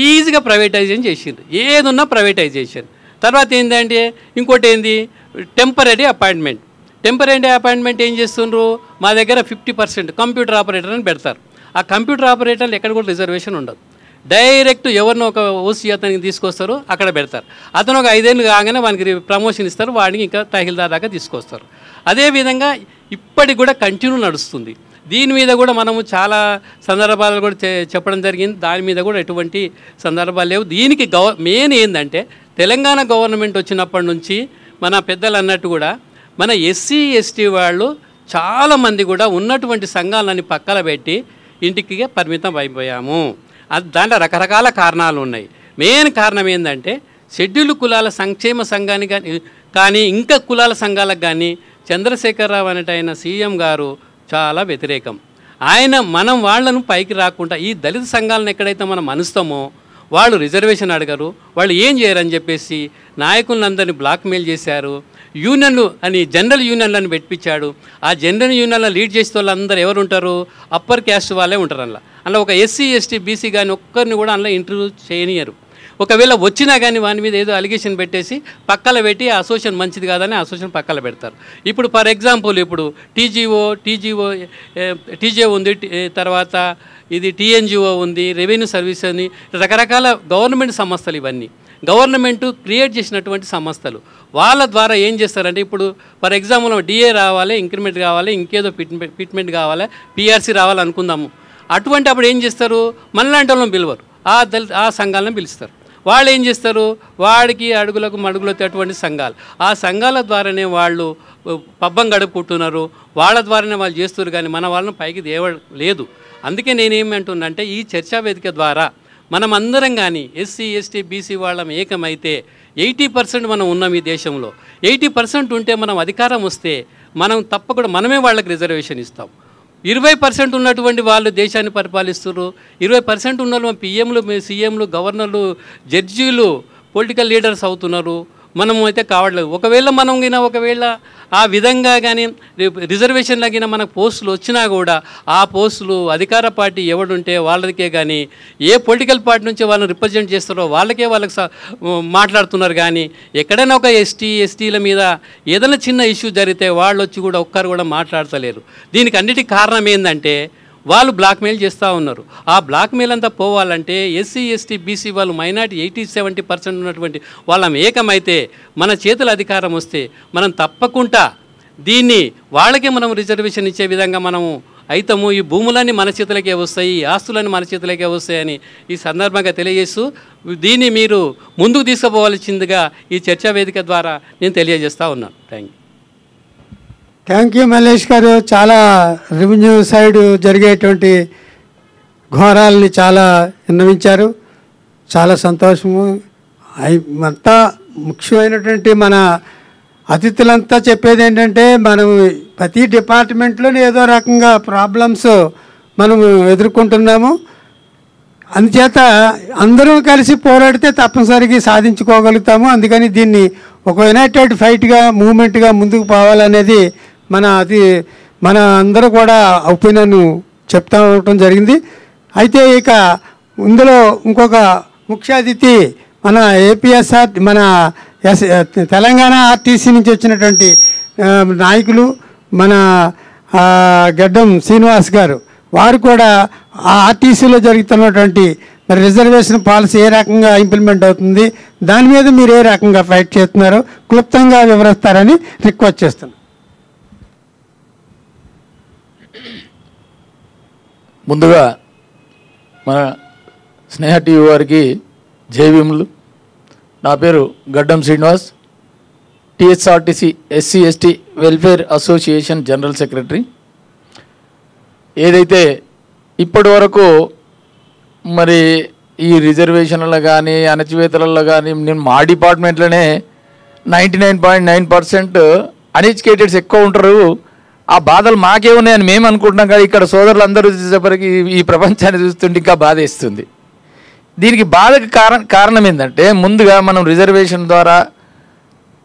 ఈజీగా ప్రైవేటైజేషన్ చేసింది ఏదున్నా ప్రైవేటైజేషన్ తర్వాత ఏంటంటే ఇంకోటి ఏంది టెంపరీ అపాయింట్మెంట్ టెంపరీ అపాయింట్మెంట్ ఏం చేస్తుండ్రు మా దగ్గర ఫిఫ్టీ పర్సెంట్ కంప్యూటర్ ఆపరేటర్ అని పెడతారు ఆ కంప్యూటర్ ఆపరేటర్లు ఎక్కడ కూడా రిజర్వేషన్ ఉండదు డైరెక్ట్ ఎవరిని ఒక ఓసీ అతనికి తీసుకొస్తారు అక్కడ పెడతారు అతను ఒక ఐదేళ్ళు కాగానే వానికి ప్రమోషన్ ఇస్తారు వాడిని ఇంకా తహిల్దార్ దాకా తీసుకొస్తారు అదేవిధంగా ఇప్పటికి కూడా కంటిన్యూ నడుస్తుంది దీని మీద కూడా మనము చాలా సందర్భాలు కూడా చెప్పడం జరిగింది దాని మీద కూడా ఎటువంటి సందర్భాలు లేవు దీనికి గవ మెయిన్ ఏంటంటే తెలంగాణ గవర్నమెంట్ వచ్చినప్పటి నుంచి మన పెద్దలు అన్నట్టు కూడా మన ఎస్సీ ఎస్టీ వాళ్ళు చాలామంది కూడా ఉన్నటువంటి సంఘాలని పక్కన పెట్టి ఇంటికి పరిమితం అయిపోయాము అది దాంట్లో రకరకాల కారణాలు ఉన్నాయి మెయిన్ కారణం ఏంటంటే షెడ్యూల్ కులాల సంక్షేమ సంఘానికి కానీ కానీ ఇంకా కులాల సంఘాలకు కానీ చంద్రశేఖరరావు అనేటైన సీఎం గారు చాలా వ్యతిరేకం ఆయన మనం వాళ్లను పైకి రాకుండా ఈ దళిత సంఘాలను ఎక్కడైతే మనం అనుస్తామో వాళ్ళు రిజర్వేషన్ అడగరు వాళ్ళు ఏం చేయరని చెప్పేసి నాయకులందరినీ బ్లాక్మెయిల్ చేశారు యూనియన్లు అని జనరల్ యూనియన్లను పెట్టించాడు ఆ జనరల్ యూనియన్లను లీడ్ చేసే వాళ్ళందరూ ఎవరు ఉంటారు అప్పర్ క్యాస్ట్ వాళ్ళే ఉంటారు అందులో అందులో ఒక ఎస్సీ ఎస్టీ బీసీ కానీ ఒక్కరిని కూడా అందులో ఇంటర్వ్యూ చేయనియరు ఒకవేళ వచ్చినా కానీ వాని మీద ఏదో అలిగేషన్ పెట్టేసి పక్కన పెట్టి అసోసియేషన్ మంచిది కాదని అసోసియేషన్ పక్కన పెడతారు ఇప్పుడు ఫర్ ఎగ్జాంపుల్ ఇప్పుడు టీజీఓ టీజీఓ టీజీఓ ఉంది తర్వాత ఇది టీఎన్జిఓ ఉంది రెవెన్యూ సర్వీస్ అని రకరకాల గవర్నమెంట్ సంస్థలు ఇవన్నీ గవర్నమెంట్ క్రియేట్ చేసినటువంటి సంస్థలు వాళ్ళ ద్వారా ఏం చేస్తారంటే ఇప్పుడు ఫర్ ఎగ్జాంపుల్ డిఏ రావాలి ఇంక్రిమెంట్ కావాలి ఇంకేదో ఫిట్మెంట్ ఫిట్మెంట్ కావాలి పిఆర్సీ రావాలనుకుందాము అటువంటి అప్పుడు ఏం చేస్తారు మనలాంటి వాళ్ళని పిలవరు ఆ దళిత ఆ సంఘాలను పిలుస్తారు వాళ్ళు ఏం చేస్తారు వాడికి అడుగులకు మడుగులు వచ్చేటువంటి సంఘాలు ఆ సంఘాల ద్వారానే వాళ్ళు పబ్బం గడుపుకుంటున్నారు వాళ్ళ ద్వారానే వాళ్ళు చేస్తున్నారు కానీ మన వాళ్ళని పైకి దేవ లేదు అందుకే నేనేమంటున్నంటే ఈ చర్చా వేదిక ద్వారా మనం అందరం కానీ ఎస్సీ ఎస్టీ బీసీ వాళ్ళం ఏకమైతే ఎయిటీ పర్సెంట్ మనం ఉన్నాం ఈ దేశంలో ఎయిటీ పర్సెంట్ ఉంటే మనం అధికారం వస్తే మనం తప్పకుండా మనమే వాళ్ళకి రిజర్వేషన్ ఇస్తాం ఇరవై పర్సెంట్ ఉన్నటువంటి వాళ్ళు దేశాన్ని పరిపాలిస్తున్నారు ఇరవై పర్సెంట్ ఉన్న పిఎంలు సీఎంలు గవర్నర్లు జడ్జీలు పొలిటికల్ లీడర్స్ అవుతున్నారు మనము అయితే కావట్లేదు ఒకవేళ మనం గిన ఒకవేళ ఆ విధంగా కానీ రిజర్వేషన్ గిన మనకు పోస్టులు వచ్చినా కూడా ఆ పోస్టులు అధికార పార్టీ ఎవడుంటే వాళ్ళకే కానీ ఏ పొలిటికల్ పార్టీ నుంచి వాళ్ళని రిప్రజెంట్ చేస్తారో వాళ్ళకే వాళ్ళకి మాట్లాడుతున్నారు కానీ ఎక్కడైనా ఒక ఎస్టీ ఎస్టీల మీద ఏదైనా చిన్న ఇష్యూ జరిగితే వాళ్ళు వచ్చి కూడా ఒక్కరు కూడా మాట్లాడతలేరు దీనికి అన్నిటికీ కారణం ఏంటంటే వాళ్ళు బ్లాక్మెయిల్ చేస్తూ ఉన్నారు ఆ బ్లాక్మెయిల్ అంతా పోవాలంటే ఎస్సీ ఎస్టీ బీసీ వాళ్ళు మైనార్టీ ఎయిటీ సెవెంటీ పర్సెంట్ ఉన్నటువంటి వాళ్ళం ఏకమైతే మన చేతుల అధికారం వస్తే మనం తప్పకుండా దీన్ని వాళ్ళకే మనం రిజర్వేషన్ ఇచ్చే విధంగా మనము అయితము ఈ భూములన్నీ మన చేతులకే వస్తాయి ఈ ఆస్తులన్నీ మన చేతులకే వస్తాయని ఈ సందర్భంగా తెలియజేస్తూ దీన్ని మీరు ముందుకు తీసుకుపోవాల్సిందిగా ఈ చర్చా వేదిక ద్వారా నేను తెలియజేస్తూ ఉన్నాను thank you thank you Mallesh గారు చాలా రెవెన్యూ సైడ్ జరిగేటువంటి ఘోరాలని చాలా విన్నవించారు చాలా సంతోషము అంతా ముఖ్యమైనటువంటి మన అతిథులంతా చెప్పేది ఏంటంటే మనం ప్రతి డిపార్ట్మెంట్లో ఏదో రకంగా ప్రాబ్లమ్స్ మనం ఎదుర్కొంటున్నాము అందుచేత అందరూ కలిసి పోరాడితే తప్పనిసరిగా సాధించుకోగలుగుతాము అందుకని దీన్ని ఒక యునైటెడ్ ఫైట్గా మూమెంట్గా ముందుకు పోవాలనేది మన అది మన అందరూ కూడా ఒపీనియన్ చెప్తా ఉండటం జరిగింది అయితే ఇక ఇందులో ఇంకొక ముఖ్య అతిథి మన ఏపీఎస్ఆర్ మన ఎస్ తెలంగాణ ఆర్టీసీ నుంచి వచ్చినటువంటి నాయకులు మన గడ్డం శ్రీనివాస్ గారు వారు కూడా ఆ ఆర్టీసీలో జరుగుతున్నటువంటి మరి రిజర్వేషన్ పాలసీ ఏ రకంగా ఇంప్లిమెంట్ అవుతుంది దాని మీద మీరు ఏ రకంగా ఫైట్ చేస్తున్నారో క్లుప్తంగా వివరిస్తారని రిక్వెస్ట్ చేస్తున్నాను ముందుగా మన స్నేహ టీవీ వారికి జేవీములు నా పేరు Gaddam Srinivas TSRTC SC ST welfare association general secretary ఏదైతే ఇప్పటి వరకు మరి ఈ రిజర్వేషన్లో కానీ అణచివేతలలో కానీ నేను మా డిపార్ట్మెంట్లోనే ninety nine point nine percent అన్ఎడ్యుకేటెడ్స్ ఎక్కువ ఉంటారు ఆ బాధలు మాకే ఉన్నాయని మేము అనుకుంటున్నాం కానీ ఇక్కడ అందరూ చూసేసరికి ఈ ప్రపంచాన్ని చూస్తుంటే ఇంకా బాధ ఇస్తుంది దీనికి బాధకు కారణం కారణం ఏంటంటే ముందుగా మనం రిజర్వేషన్ ద్వారా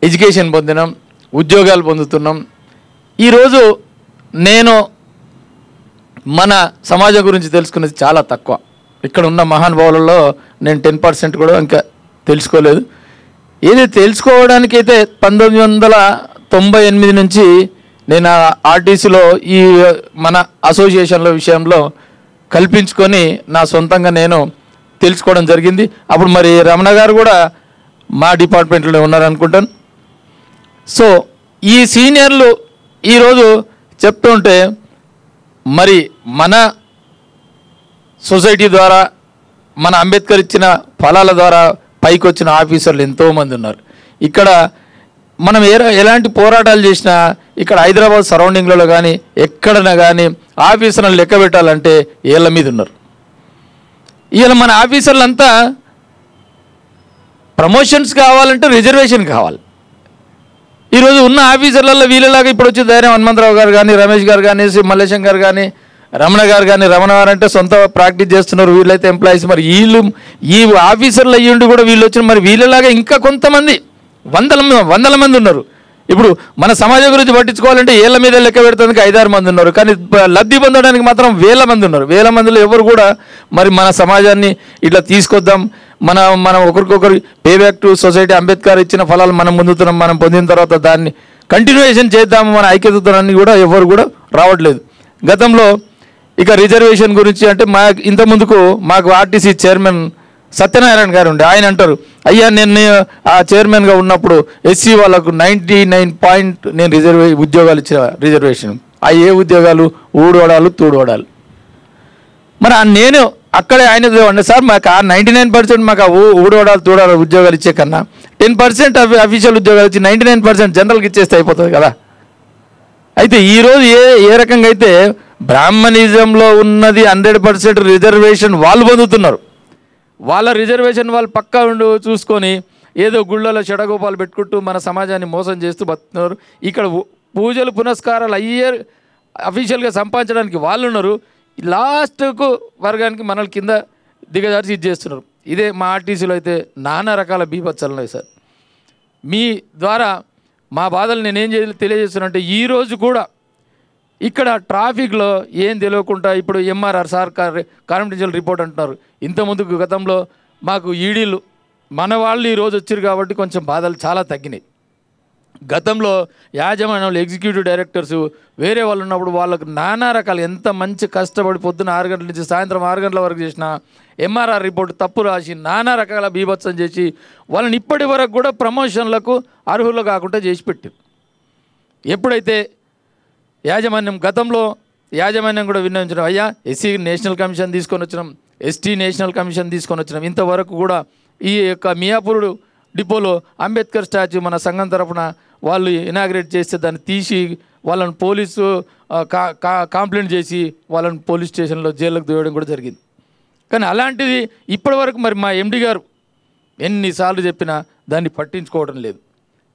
ఎడ్యుకేషన్ పొందినాం ఉద్యోగాలు పొందుతున్నాం ఈరోజు నేను మన సమాజం గురించి తెలుసుకునేది చాలా తక్కువ ఇక్కడ ఉన్న మహానుభావులలో నేను టెన్ పర్సెంట్ కూడా ఇంకా తెలుసుకోలేదు ఏది తెలుసుకోవడానికైతే పంతొమ్మిది వందల తొంభై ఎనిమిది నుంచి నేను ఆర్టీసీలో ఈ మన అసోసియేషన్ల విషయంలో కల్పించుకొని నా సొంతంగా నేను తెలుసుకోవడం జరిగింది అప్పుడు మరి రమణ గారు కూడా మా డిపార్ట్మెంట్లో ఉన్నారనుకుంటాను సో ఈ సీనియర్లు ఈరోజు చెప్తుంటే మరి మన సొసైటీ ద్వారా మన అంబేద్కర్ ఇచ్చిన ఫలాల ద్వారా పైకి వచ్చిన ఆఫీసర్లు ఎంతోమంది ఉన్నారు ఇక్కడ మనం ఎలాంటి పోరాటాలు చేసినా ఇక్కడ హైదరాబాద్ సరౌండింగ్లలో కానీ ఎక్కడైనా కానీ ఆఫీసర్లను లెక్క పెట్టాలంటే వీళ్ళ మీద ఉన్నారు ఇవాళ మన ఆఫీసర్లంతా ప్రమోషన్స్ కావాలంటే రిజర్వేషన్ కావాలి ఈరోజు ఉన్న ఆఫీసర్లలో వీళ్ళలాగా ఇప్పుడు వచ్చే ధైర్యం హనుమంతరావు గారు కానీ రమేష్ గారు కానీ శ్రీ మల్లేశం గారు కానీ రమణ గారు కానీ రమణ గారు అంటే సొంత ప్రాక్టీస్ చేస్తున్నారు వీళ్ళైతే ఎంప్లాయీస్ మరి వీళ్ళు ఈ ఆఫీసర్లు ఉండి కూడా వీళ్ళు వచ్చిన మరి వీళ్ళలాగా ఇంకా కొంతమంది వందల వందల మంది ఉన్నారు ఇప్పుడు మన సమాజం గురించి పట్టించుకోవాలంటే ఏళ్ళ మీద లెక్క పెడుతుంది ఐదారు మంది ఉన్నారు కానీ లబ్ధి పొందడానికి మాత్రం వేల మంది ఉన్నారు వేల మందిలో ఎవరు కూడా మరి మన సమాజాన్ని ఇట్లా తీసుకొద్దాం మన మనం ఒకరికొకరు pay back to society Ambedkar ఇచ్చిన ఫలాలు మనం పొందుతున్నాం మనం పొందిన తర్వాత దాన్ని కంటిన్యూషన్ చేద్దాము మన ఐక్యతత్వాన్ని కూడా ఎవరు కూడా రావట్లేదు గతంలో ఇక రిజర్వేషన్ గురించి అంటే మా ఇంత ముందుకు మాకు ఆర్టీసీ చైర్మన్ సత్యనారాయణ గారు ఉండే ఆయన అంటారు అయ్యా నేను ఆ చైర్మన్గా ఉన్నప్పుడు ఎస్సీ వాళ్ళకు నైంటీ నైన్ పాయింట్ నేను రిజర్వే ఉద్యోగాలు ఇచ్చిన రిజర్వేషన్ ఆ ఏ ఉద్యోగాలు ఊడోడాలు తూడోడాలు మరి ఆ నేను అక్కడే ఆయన ఉండే సార్ మాకు ఆ నైంటీ నైన్ పర్సెంట్ మాకు ఆ ఊడోడాలు తూడోడాలు ఉద్యోగాలు ఇచ్చే కన్నా టెన్ పర్సెంట్ అఫీషియల్ ఉద్యోగాలు ఇచ్చి నైంటీ నైన్ పర్సెంట్ జనరల్కి ఇచ్చేస్తే అయిపోతుంది కదా అయితే ఈరోజు ఏ ఏ రకంగా అయితే బ్రాహ్మణిజంలో ఉన్నది హండ్రెడ్ పర్సెంట్ రిజర్వేషన్ వాళ్ళు పొందుతున్నారు వాళ్ళ రిజర్వేషన్ వాళ్ళు పక్కా ఉండు చూసుకొని ఏదో గుళ్ళలో చెడగోపాలు పెట్టుకుంటూ మన సమాజాన్ని మోసం చేస్తూ బతున్నారు ఇక్కడ పూజలు పునస్కారాలు అయ్యే అఫీషియల్గా సంపాదించడానికి వాళ్ళు ఉన్నారు లాస్ట్కు వర్గానికి మనల్ కింద దిగజార్చి ఇది చేస్తున్నారు ఇదే మా ఆర్టీసీలో అయితే నానా రకాల బీభత్సలు ఉన్నాయి సార్ మీ ద్వారా మా బాధలు నేనేం తెలియజేస్తున్నానంటే ఈరోజు కూడా ఇక్కడ ట్రాఫిక్లో ఏం తెలియకుండా ఇప్పుడు ఎంఆర్ఆర్ సార్ కాన్ఫిడెన్షియల్ రిపోర్ట్ అంటున్నారు ఇంతకుముందు గతంలో మాకు ఈడీలు మన వాళ్ళు ఈరోజు వచ్చారు కాబట్టి కొంచెం బాధలు చాలా తగ్గినాయి గతంలో యాజమాన్యంలో ఎగ్జిక్యూటివ్ డైరెక్టర్స్ వేరే వాళ్ళు ఉన్నప్పుడు వాళ్ళకు నానా రకాలు ఎంత మంచి కష్టపడి పొద్దున్న ఆరు గంటల నుంచి సాయంత్రం ఆరు గంటల వరకు చేసిన ఎంఆర్ఆర్ రిపోర్ట్ తప్పు రాసి నానా రకాల బీభత్సం చేసి వాళ్ళని ఇప్పటి వరకు కూడా ప్రమోషన్లకు అర్హులు కాకుండా చేసి పెట్టారు ఎప్పుడైతే యాజమాన్యం గతంలో యాజమాన్యం కూడా విన్నవించడం అయ్యా ఎస్సీ నేషనల్ కమిషన్ తీసుకొని వచ్చినాం ఎస్టీ నేషనల్ కమిషన్ తీసుకొని వచ్చినాం ఇంతవరకు కూడా ఈ యొక్క మియాపూరుడు డిపోలో అంబేద్కర్ స్టాచ్యూ మన సంఘం తరఫున వాళ్ళు ఇనాగ్రేట్ చేస్తే దాన్ని తీసి వాళ్ళని పోలీసు కంప్లైంట్ చేసి వాళ్ళని పోలీస్ స్టేషన్లో జైల్లోకి దూయడం కూడా జరిగింది కానీ అలాంటిది ఇప్పటివరకు మరి మా ఎండి గారు ఎన్నిసార్లు చెప్పినా దాన్ని పట్టించుకోవడం లేదు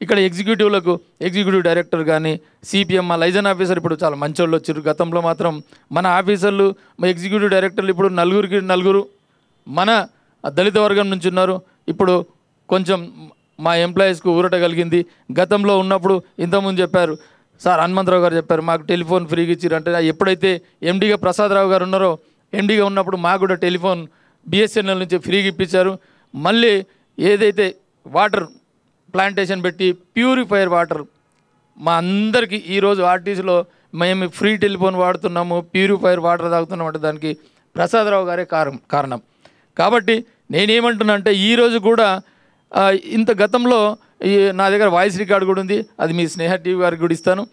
ఇక్కడ ఎగ్జిక్యూటివ్లకు ఎగ్జిక్యూటివ్ డైరెక్టర్ కానీ సిపిఎం లైజన్ ఆఫీసర్ ఇప్పుడు చాలా మంచి వాళ్ళు వచ్చారు గతంలో మాత్రం మన ఆఫీసర్లు మా ఎగ్జిక్యూటివ్ డైరెక్టర్లు ఇప్పుడు నలుగురికి నలుగురు మన దళిత వర్గం నుంచి ఉన్నారు ఇప్పుడు కొంచెం మా ఎంప్లాయీస్కు ఊరట కలిగింది గతంలో ఉన్నప్పుడు ఇంతకుముందు చెప్పారు సార్ హనుమంతరావు గారు చెప్పారు మాకు టెలిఫోన్ ఫ్రీగా ఇచ్చారు అంటే ఎప్పుడైతే ఎండీగా ప్రసాదరావు గారు ఉన్నారో ఎండీగా ఉన్నప్పుడు మాకు కూడా టెలిఫోన్ బిఎస్ఎన్ఎల్ నుంచి ఫ్రీగా ఇప్పించారు మళ్ళీ ఏదైతే వాటర్ ప్లాంటేషన్ పెట్టి ప్యూరిఫైర్ వాటర్ మా అందరికీ ఈరోజు ఆర్టీసీలో మేము ఫ్రీ టెలిఫోన్ వాడుతున్నాము ప్యూరిఫైర్ వాటర్ తాగుతున్నాం అంటే దానికి ప్రసాదరావు గారే కారణం కారణం కాబట్టి నేనేమంటున్నా అంటే ఈరోజు కూడా ఇంత గతంలో నా దగ్గర వాయిస్ రికార్డు కూడా ఉంది అది మీ స్నేహ టీవీ గారికి కూడా ఇస్తాను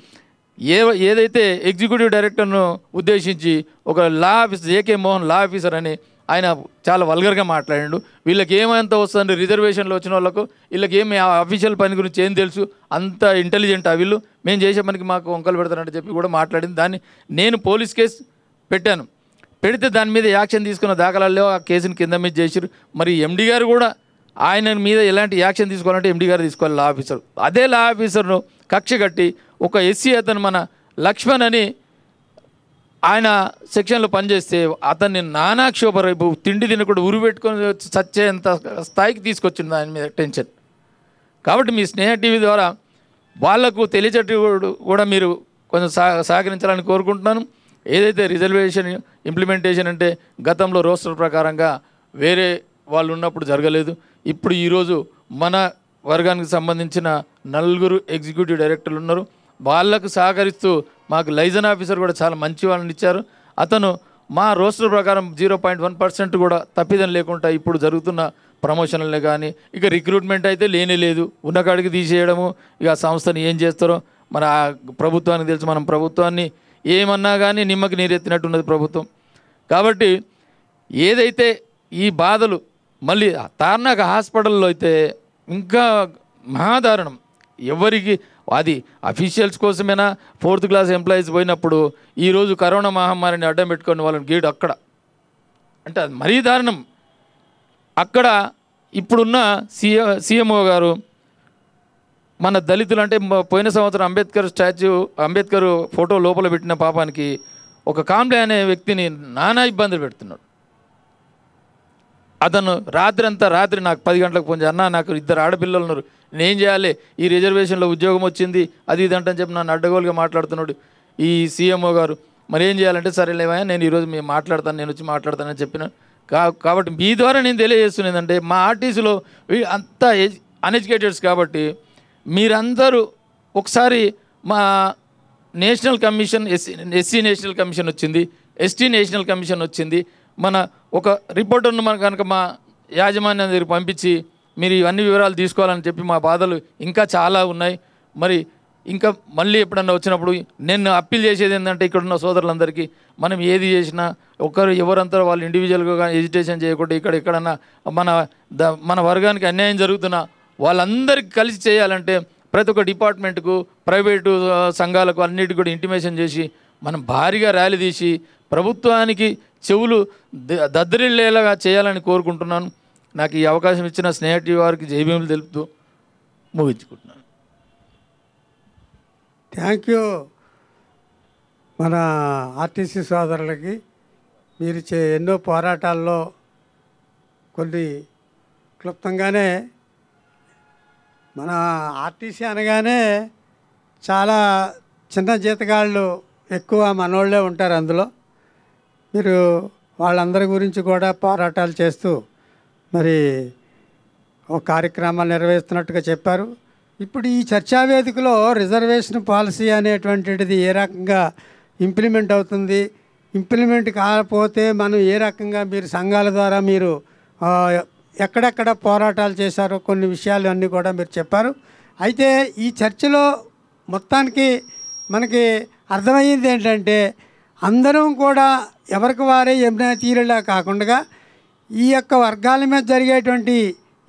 ఏ ఏదైతే ఎగ్జిక్యూటివ్ డైరెక్టర్ను ఉద్దేశించి ఒక law officer AK Mohan law officer అని ఆయన చాలా వల్గర్గా మాట్లాడాడు వీళ్ళకి ఏమంత వస్తుంది రిజర్వేషన్లు వచ్చిన వాళ్ళకు వీళ్ళకి ఏమి అఫీషియల్ పని గురించి ఏం తెలుసు అంత ఇంటెలిజెంట్ ఆ వీళ్ళు మేము చేసే పనికి మాకు వంకలు పెడతానంటే చెప్పి కూడా మాట్లాడింది దాన్ని నేను పోలీస్ కేసు పెట్టాను పెడితే దాని మీద యాక్షన్ తీసుకున్న దాఖలాల్లో ఆ కేసుని కింద మీద చేసారు మరి ఎండి గారు కూడా ఆయన మీద ఎలాంటి యాక్షన్ తీసుకోవాలంటే ఎండి గారు తీసుకోవాలి లా ఆఫీసర్ అదే లా ఆఫీసర్ను కక్ష కట్టి ఒక ఎస్సీ అతను మన లక్ష్మణ్ అని ఆయన సెక్షన్లో పనిచేస్తే అతన్ని నానాక్షోభ రేపు తిండి తినకుండా ఉరి పెట్టుకొని చచ్చేంత స్థాయికి తీసుకొచ్చింది దాని మీద టెన్షన్ కాబట్టి మీ స్నేహ టీవీ ద్వారా వాళ్లకు తెలియచేట్టు కూడా మీరు కొంచెం సహకరించాలని కోరుకుంటున్నాను ఏదైతే రిజర్వేషన్ ఇంప్లిమెంటేషన్ అంటే గతంలో రోస్టర్ ప్రకారంగా వేరే వాళ్ళు ఉన్నప్పుడు జరగలేదు ఇప్పుడు ఈరోజు మన వర్గానికి సంబంధించిన నలుగురు ఎగ్జిక్యూటివ్ డైరెక్టర్లు ఉన్నారు వాళ్ళకు సహకరిస్తూ మాకు లైజన్ ఆఫీసర్ కూడా చాలా మంచి వాళ్ళని ఇచ్చారు అతను మా రోస్టర్ ప్రకారం జీరో పాయింట్ వన్ పర్సెంట్ కూడా తప్పిదం లేకుండా ఇప్పుడు జరుగుతున్న ప్రమోషన్లే కానీ ఇక రిక్రూట్మెంట్ అయితే లేనే లేదు ఉన్న కాడికి తీసేయడము ఇక ఆ సంస్థని ఏం చేస్తారో మన ఆ ప్రభుత్వానికి తెలుసు మనం ప్రభుత్వాన్ని ఏమన్నా కానీ నిమ్మకి నీరెత్తినట్టు ఉన్నది ప్రభుత్వం కాబట్టి ఏదైతే ఈ బాధలు మళ్ళీ తార్నాక హాస్పిటల్లో అయితే ఇంకా మహాదారుణం ఎవరికి అది అఫీషియల్స్ కోసమేనా ఫోర్త్ క్లాస్ ఎంప్లాయీస్ పోయినప్పుడు ఈరోజు కరోనా మహమ్మారిని అడ్డం పెట్టుకుని వాళ్ళని గేట్ అక్కడ అంటే అది మరీ దారుణం అక్కడ ఇప్పుడున్న సీఎం సీఎంఓ గారు మన దళితులు అంటే పోయిన సంవత్సరం అంబేద్కర్ స్టాచ్యూ అంబేద్కర్ ఫోటో లోపల పెట్టిన పాపానికి ఒక కాంబ్లే అనే వ్యక్తిని నానా ఇబ్బందులు పెడుతున్నాడు అతను రాత్రి అంతా రాత్రి నాకు పది గంటలకు పోయింది అన్న నాకు ఇద్దరు ఆడపిల్లలు ఉన్నారు నేను చేయాలి ఈ రిజర్వేషన్లో ఉద్యోగం వచ్చింది అది ఇది అంటని చెప్పి నన్ను అడ్డగోలుగా మాట్లాడుతున్నాడు ఈ సీఎంఓ గారు మరి ఏం చేయాలంటే సరేలేవా నేను ఈరోజు మీరు మాట్లాడతాను నేను వచ్చి మాట్లాడతానని చెప్పిన కాబట్టి మీ ద్వారా నేను తెలియజేస్తున్నదంటే మా ఆర్టీసీలో అంతా అన్ఎడ్యుకేటెడ్స్ కాబట్టి మీరందరూ ఒకసారి మా national commission SC SC national commission వచ్చింది ఎస్టీ నేషనల్ కమిషన్ వచ్చింది మన ఒక రిపోర్టర్ను మన కనుక మా యాజమాన్యం దగ్గర పంపించి మీరు ఇవన్నీ వివరాలు తీసుకోవాలని చెప్పి మా బాధలు ఇంకా చాలా ఉన్నాయి మరి ఇంకా మళ్ళీ ఎప్పుడన్నా వచ్చినప్పుడు నేను అప్పీల్ చేసేది ఏంటంటే ఇక్కడున్న సోదరులందరికీ మనం ఏది చేసినా ఒకరు ఎవరంతా వాళ్ళు ఇండివిజువల్గా కానీ ఎజిటేషన్ చేయకుండా ఇక్కడ ఎక్కడన్నా మన మన వర్గానికి అన్యాయం జరుగుతున్నా వాళ్ళందరికీ కలిసి చేయాలంటే ప్రతి ఒక్క డిపార్ట్మెంట్కు ప్రైవేటు సంఘాలకు అన్నిటి కూడా ఇంటిమేషన్ చేసి మనం భారీగా ర్యాలీ తీసి ప్రభుత్వానికి చెవులు దద్దరిల్లేలాగా చేయాలని కోరుకుంటున్నాను నాకు ఈ అవకాశం ఇచ్చిన స్నేహటి వారికి జైభీములు తెలుపుతూ ముగించుకుంటున్నాను థ్యాంక్ యూ మన ఆర్టీసీ సోదరులకి మీరు చే ఎన్నో పోరాటాల్లో కొన్ని క్లుప్తంగానే మన ఆర్టీసీ అనగానే చాలా చిన్న జీతగాళ్ళు ఎక్కువ మనోళ్ళే ఉంటారు అందులో మీరు వాళ్ళందరి గురించి కూడా పోరాటాలు చేస్తూ మరి ఒక కార్యక్రమాలు నిర్వహిస్తున్నట్టుగా చెప్పారు ఇప్పుడు ఈ చర్చా వేదికలో రిజర్వేషన్ పాలసీ అనేటువంటిది ఏ రకంగా ఇంప్లిమెంట్ అవుతుంది ఇంప్లిమెంట్ కాకపోతే మనం ఏ రకంగా మీరు సంఘాల ద్వారా మీరు ఎక్కడెక్కడ పోరాటాలు చేశారో కొన్ని విషయాలు అన్నీ కూడా మీరు చెప్పారు అయితే ఈ చర్చలో మొత్తానికి మనకి అర్థమయ్యింది ఏంటంటే అందరం కూడా ఎవరికి వారే యమునా తీరులా కాకుండా ఈ యొక్క వర్గాల మీద జరిగేటువంటి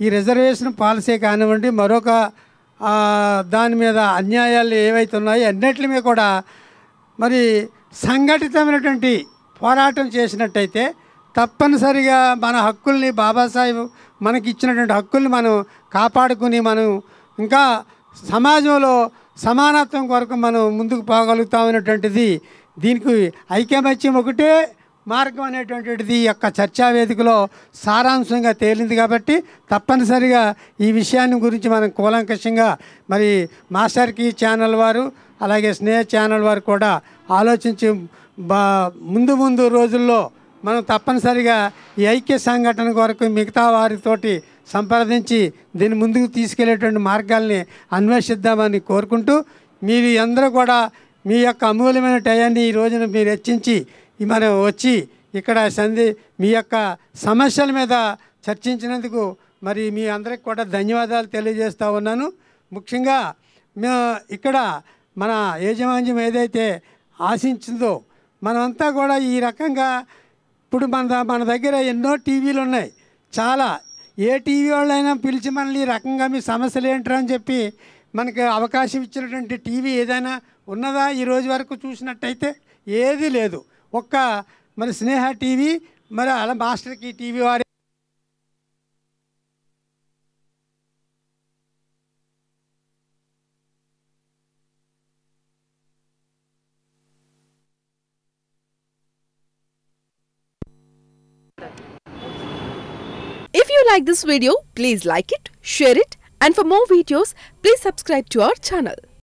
ఈ రిజర్వేషన్ పాలసీ కానివ్వండి మరొక దాని మీద అన్యాయాలు ఏవైతే ఉన్నాయో అన్నిటి మీద కూడా మరి సంఘటితమైనటువంటి పోరాటం చేసినట్టయితే తప్పనిసరిగా మన హక్కుల్ని బాబాసాహెబ్ మనకి ఇచ్చినటువంటి హక్కుల్ని మనం కాపాడుకుని మనం ఇంకా సమాజంలో సమానత్వం కొరకు మనం ముందుకు పోగలుగుతామనేటువంటిది దీనికి ఐక్యమత్యం ఒకటే మార్గం అనేటువంటిది యొక్క చర్చా వేదికలో సారాంశంగా తేలింది కాబట్టి తప్పనిసరిగా ఈ విషయాన్ని గురించి మనం కూలంకషంగా మరి మాస్టర్కి ఛానల్ వారు అలాగే స్నేహ ఛానల్ వారు కూడా ఆలోచించి ముందు ముందు రోజుల్లో మనం తప్పనిసరిగా ఈ ఐక్య సంఘటన కొరకు మిగతా వారితోటి సంప్రదించి దీన్ని ముందుకు తీసుకెళ్లేటువంటి మార్గాల్ని అన్వేషిద్దామని కోరుకుంటూ మీరు అందరూ కూడా మీ యొక్క అమూల్యమైన టయాన్ని ఈ రోజున మీరు హెచ్చించి మనం వచ్చి ఇక్కడ సంధి మీ యొక్క సమస్యల మీద చర్చించినందుకు మరి మీ అందరికి కూడా ధన్యవాదాలు తెలియజేస్తూ ఉన్నాను ముఖ్యంగా మేము ఇక్కడ మన యాజమాన్యం ఏదైతే ఆశించిందో మనమంతా కూడా ఈ రకంగా ఇప్పుడు మన మన దగ్గర ఎన్నో టీవీలు ఉన్నాయి చాలా ఏ టీవీ వాళ్ళైనా పిలిచి మనల్ని ఈ రకంగా మీ సమస్యలు ఏంటని అని చెప్పి మనకి అవకాశం ఇచ్చినటువంటి టీవీ ఏదైనా ఉన్నదా ఈ రోజు వరకు చూసినట్టయితే ఏదీ లేదు ఒక్క మరి స్నేహ టీవీ మరి అలా టీవీ వారి If you like this video, please like it, share it and for more videos, please subscribe to our channel.